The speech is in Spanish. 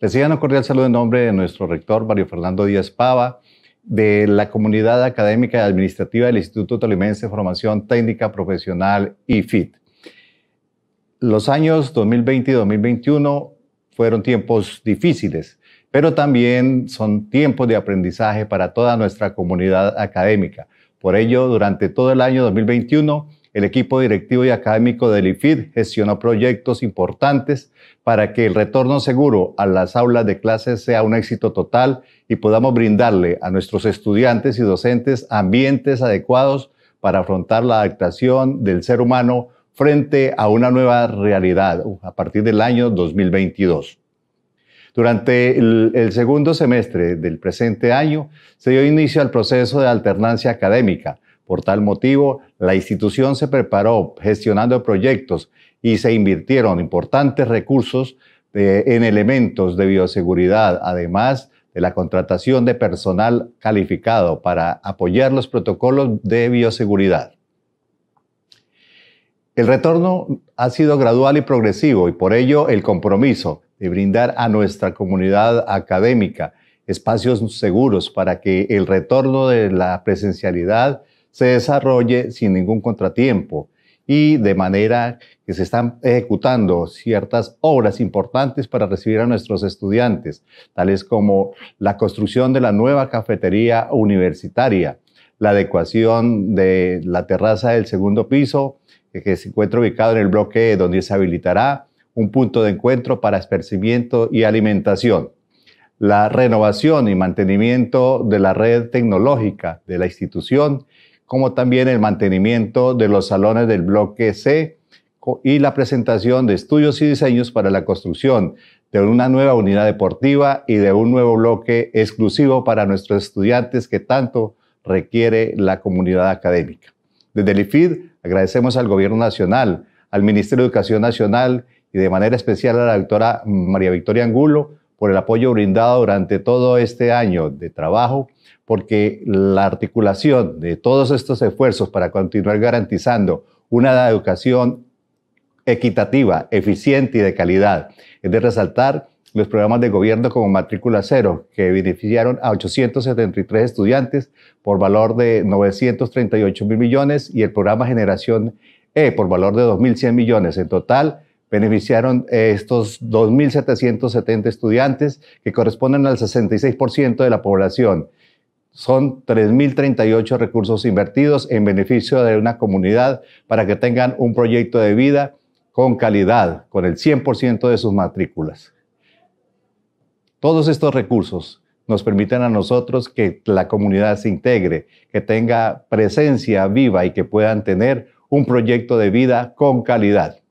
Les Reciban un cordial saludo en nombre de nuestro rector, Mario Fernando Díaz Pava, de la comunidad académica y administrativa del Instituto Tolimense de Formación Técnica Profesional FIT. Los años 2020 y 2021 fueron tiempos difíciles, pero también son tiempos de aprendizaje para toda nuestra comunidad académica. Por ello, durante todo el año 2021, el equipo directivo y académico del IFID gestionó proyectos importantes para que el retorno seguro a las aulas de clases sea un éxito total y podamos brindarle a nuestros estudiantes y docentes ambientes adecuados para afrontar la adaptación del ser humano frente a una nueva realidad uh, a partir del año 2022. Durante el, segundo semestre del presente año se dio inicio al proceso de alternancia académica, por tal motivo, la institución se preparó gestionando proyectos y se invirtieron importantes recursos eh, en elementos de bioseguridad, además de la contratación de personal calificado para apoyar los protocolos de bioseguridad. El retorno ha sido gradual y progresivo y por ello el compromiso de brindar a nuestra comunidad académica espacios seguros para que el retorno de la presencialidad se desarrolle sin ningún contratiempo y de manera que se están ejecutando ciertas obras importantes para recibir a nuestros estudiantes, tales como la construcción de la nueva cafetería universitaria, la adecuación de la terraza del segundo piso, que se encuentra ubicado en el bloque donde se habilitará un punto de encuentro para esparcimiento y alimentación. La renovación y mantenimiento de la red tecnológica de la institución como también el mantenimiento de los salones del bloque C y la presentación de estudios y diseños para la construcción de una nueva unidad deportiva y de un nuevo bloque exclusivo para nuestros estudiantes que tanto requiere la comunidad académica. Desde el IFID agradecemos al Gobierno Nacional, al Ministerio de Educación Nacional y de manera especial a la doctora María Victoria Angulo por el apoyo brindado durante todo este año de trabajo, porque la articulación de todos estos esfuerzos para continuar garantizando una educación equitativa, eficiente y de calidad. Es de resaltar los programas de gobierno como Matrícula Cero, que beneficiaron a 873 estudiantes por valor de 938 mil millones y el programa Generación E por valor de 2.100 millones. En total, beneficiaron eh, estos 2.770 estudiantes que corresponden al 66% de la población. Son 3.038 recursos invertidos en beneficio de una comunidad para que tengan un proyecto de vida con calidad, con el 100% de sus matrículas. Todos estos recursos nos permiten a nosotros que la comunidad se integre, que tenga presencia viva y que puedan tener un proyecto de vida con calidad.